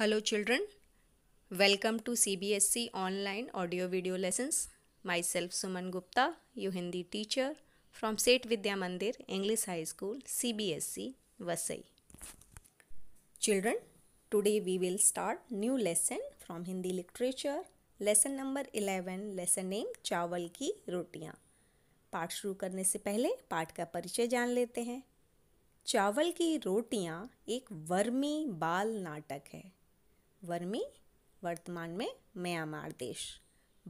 hello children welcome to C B S C online audio video lessons myself Suman Gupta you Hindi teacher from Seth Vidya Mandir English high school C B S C Vasai children today we will start new lesson from Hindi literature lesson number eleven lesson name चावल की रोटियाँ पाठ शुरू करने से पहले पाठ का परिचय जान लेते हैं चावल की रोटियाँ एक वर्मी बाल नाटक है वर्मी वर्तमान में म्यांमार देश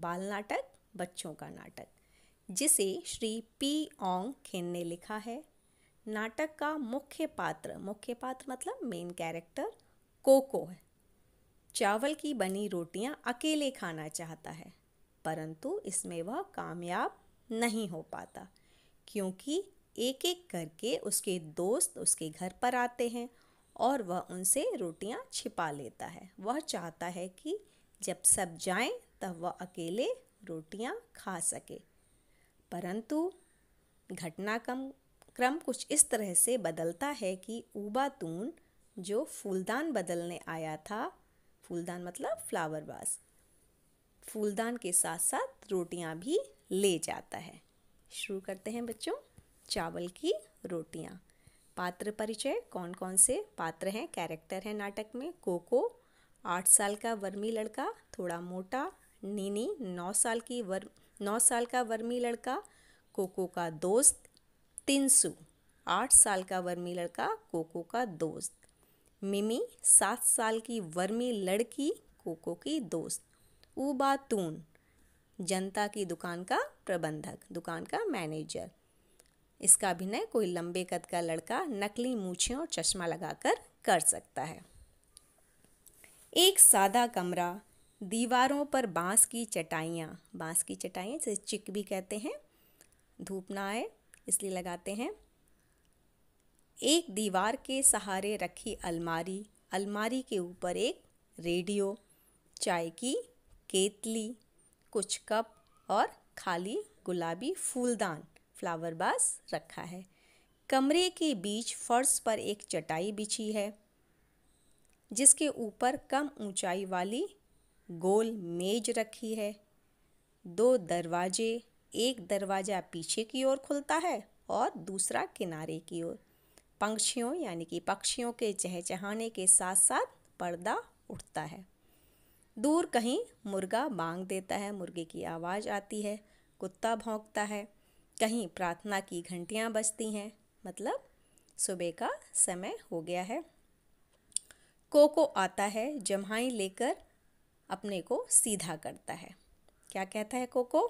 बाल नाटक बच्चों का नाटक जिसे श्री पी ओंग खेन ने लिखा है नाटक का मुख्य पात्र मुख्य पात्र मतलब मेन कैरेक्टर कोको है चावल की बनी रोटियां अकेले खाना चाहता है परंतु इसमें वह कामयाब नहीं हो पाता क्योंकि एक एक करके उसके दोस्त उसके घर पर आते हैं और वह उनसे रोटियां छिपा लेता है वह चाहता है कि जब सब जाएं तब वह अकेले रोटियां खा सके परंतु घटनाक्रम क्रम कुछ इस तरह से बदलता है कि उबातून जो फूलदान बदलने आया था फूलदान मतलब फ्लावर वास फूलदान के साथ साथ रोटियां भी ले जाता है शुरू करते हैं बच्चों चावल की रोटियां पात्र परिचय कौन कौन से पात्र हैं कैरेक्टर हैं नाटक में कोको आठ साल का वर्मी लड़का थोड़ा मोटा नीनी नौ साल की वर नौ साल का वर्मी लड़का कोको का दोस्त तिनसु आठ साल का वर्मी लड़का कोको का दोस्त मिमी सात साल की वर्मी लड़की कोको की दोस्त उबातून जनता की दुकान का प्रबंधक दुकान का मैनेजर इसका अभिनय कोई लंबे कद का लड़का नकली मूछे और चश्मा लगाकर कर सकता है एक सादा कमरा दीवारों पर बांस की चटाइयाँ बांस की चटाइयाँ जिसे चिक भी कहते हैं धूप ना आए इसलिए लगाते हैं एक दीवार के सहारे रखी अलमारी अलमारी के ऊपर एक रेडियो चाय की केतली कुछ कप और खाली गुलाबी फूलदान फ्लावर बास रखा है कमरे के बीच फर्श पर एक चटाई बिछी है जिसके ऊपर कम ऊंचाई वाली गोल मेज रखी है दो दरवाजे एक दरवाज़ा पीछे की ओर खुलता है और दूसरा किनारे की ओर पंक्षियों यानी कि पक्षियों के चहचहाने के साथ साथ पर्दा उठता है दूर कहीं मुर्गा बांग देता है मुर्गे की आवाज़ आती है कुत्ता भौंकता है कहीं प्रार्थना की घंटियाँ बजती हैं मतलब सुबह का समय हो गया है कोको आता है जम्हाई लेकर अपने को सीधा करता है क्या कहता है कोको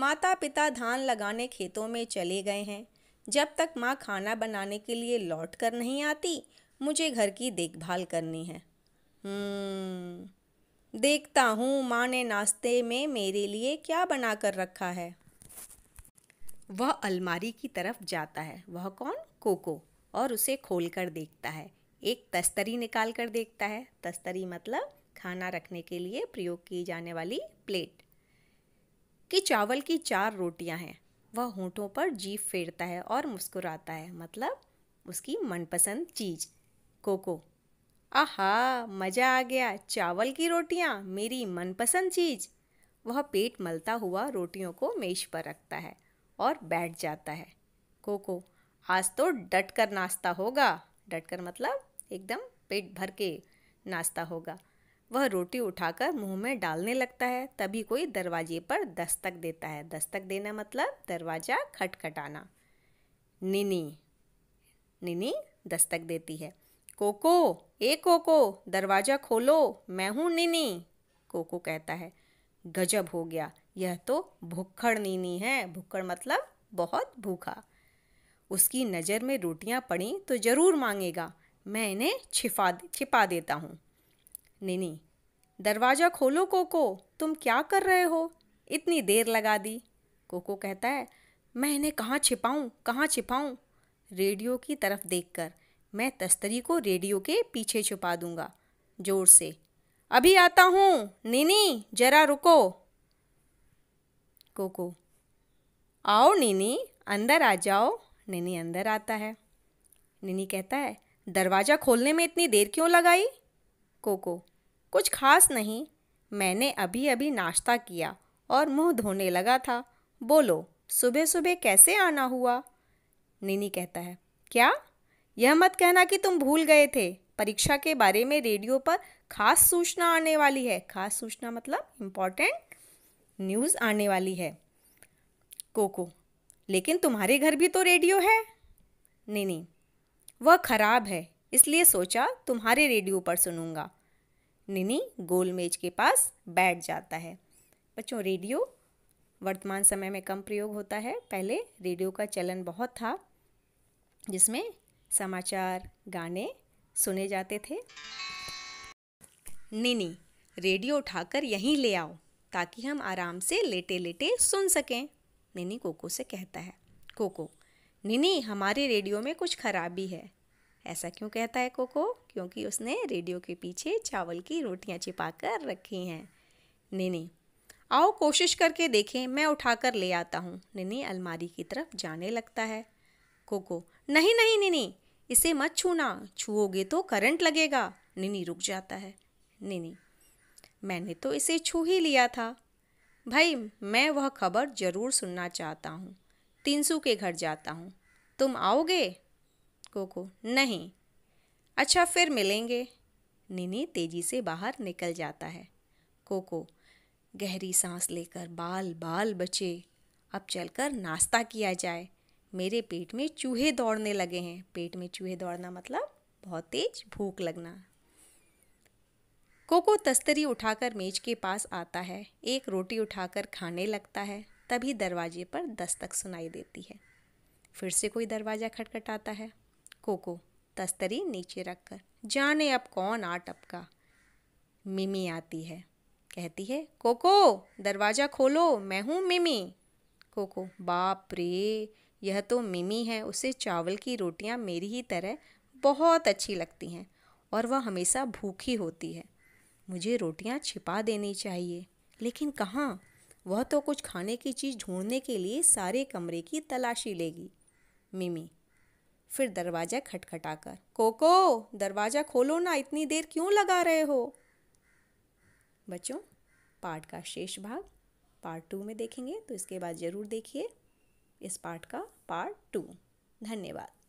माता पिता धान लगाने खेतों में चले गए हैं जब तक माँ खाना बनाने के लिए लौट कर नहीं आती मुझे घर की देखभाल करनी है हम्म, देखता हूँ माँ ने नाश्ते में मेरे लिए क्या बना कर रखा है वह अलमारी की तरफ जाता है वह कौन कोको और उसे खोल कर देखता है एक तस्तरी निकाल कर देखता है तस्तरी मतलब खाना रखने के लिए प्रयोग की जाने वाली प्लेट कि चावल की चार रोटियां हैं वह होठों पर जीप फेरता है और मुस्कुराता है मतलब उसकी मनपसंद चीज कोको आहा मज़ा आ गया चावल की रोटियां मेरी मनपसंद चीज वह पेट मलता हुआ रोटियों को मेज पर रखता है और बैठ जाता है कोको आज तो डट कर नाश्ता होगा डट कर मतलब एकदम पेट भर के नाश्ता होगा वह रोटी उठाकर मुंह में डालने लगता है तभी कोई दरवाजे पर दस्तक देता है दस्तक देना मतलब दरवाज़ा खटखटाना निनी निनी दस्तक देती है कोको ए कोको दरवाज़ा खोलो मैं हूँ निनी कोको कहता है गजब हो गया यह तो भुक्खड़ नीनी है भुक्खड़ मतलब बहुत भूखा उसकी नज़र में रोटियां पड़ी तो ज़रूर मांगेगा मैं इन्हें छिपा छिपा देता हूँ नीनी दरवाज़ा खोलो कोको तुम क्या कर रहे हो इतनी देर लगा दी कोको कहता है मैं इन्हें कहाँ छिपाऊँ कहाँ छिपाऊँ रेडियो की तरफ देखकर मैं तस्तरी को रेडियो के पीछे छुपा दूंगा जोर से अभी आता हूँ नीनी जरा रुको कोको आओ नीनी अंदर आ जाओ निनी अंदर आता है निनी कहता है दरवाज़ा खोलने में इतनी देर क्यों लगाई कोको कुछ खास नहीं मैंने अभी अभी नाश्ता किया और मुंह धोने लगा था बोलो सुबह सुबह कैसे आना हुआ निनी कहता है क्या यह मत कहना कि तुम भूल गए थे परीक्षा के बारे में रेडियो पर खास सूचना आने वाली है खास सूचना मतलब इम्पॉर्टेंट न्यूज़ आने वाली है कोको लेकिन तुम्हारे घर भी तो रेडियो है नहीं नहीं वह ख़राब है इसलिए सोचा तुम्हारे रेडियो पर सुनूंगा निनी गोलमेज के पास बैठ जाता है बच्चों रेडियो वर्तमान समय में कम प्रयोग होता है पहले रेडियो का चलन बहुत था जिसमें समाचार गाने सुने जाते थे निनी रेडियो उठाकर यहीं ले आओ ताकि हम आराम से लेटे लेटे सुन सकें निनी कोको से कहता है कोको निनी हमारे रेडियो में कुछ खराबी है ऐसा क्यों कहता है कोको क्योंकि उसने रेडियो के पीछे चावल की रोटियां छिपा कर रखी हैं निनी आओ कोशिश करके देखें मैं उठाकर ले आता हूँ निनी अलमारी की तरफ जाने लगता है कोको नहीं नहीं निनी इसे मत छूना छुओगे तो करंट लगेगा निनी रुक जाता है निनी मैंने तो इसे छू ही लिया था भाई मैं वह खबर जरूर सुनना चाहता हूँ तिनसू के घर जाता हूँ तुम आओगे कोको नहीं अच्छा फिर मिलेंगे निनी तेजी से बाहर निकल जाता है कोको गहरी सांस लेकर बाल बाल बचे अब चलकर नाश्ता किया जाए मेरे पेट में चूहे दौड़ने लगे हैं पेट में चूहे दौड़ना मतलब बहुत तेज भूख लगना कोको तस्तरी उठाकर मेज के पास आता है एक रोटी उठाकर खाने लगता है तभी दरवाजे पर दस्तक सुनाई देती है फिर से कोई दरवाज़ा खटखटाता है कोको तस्तरी नीचे रखकर जाने अब कौन आ टपका मिमी आती है कहती है कोको दरवाज़ा खोलो मैं हूँ मिमी कोको बाप रे यह तो मिमी है उसे चावल की रोटियाँ मेरी ही तरह बहुत अच्छी लगती हैं और वह हमेशा भूखी होती है मुझे रोटियां छिपा देनी चाहिए लेकिन कहाँ वह तो कुछ खाने की चीज़ ढूंढने के लिए सारे कमरे की तलाशी लेगी मिमी फिर दरवाज़ा खटखटाकर कोको दरवाज़ा खोलो ना इतनी देर क्यों लगा रहे हो बच्चों पार्ट का शेष भाग पार्ट टू में देखेंगे तो इसके बाद ज़रूर देखिए इस पार्ट का पार्ट टू धन्यवाद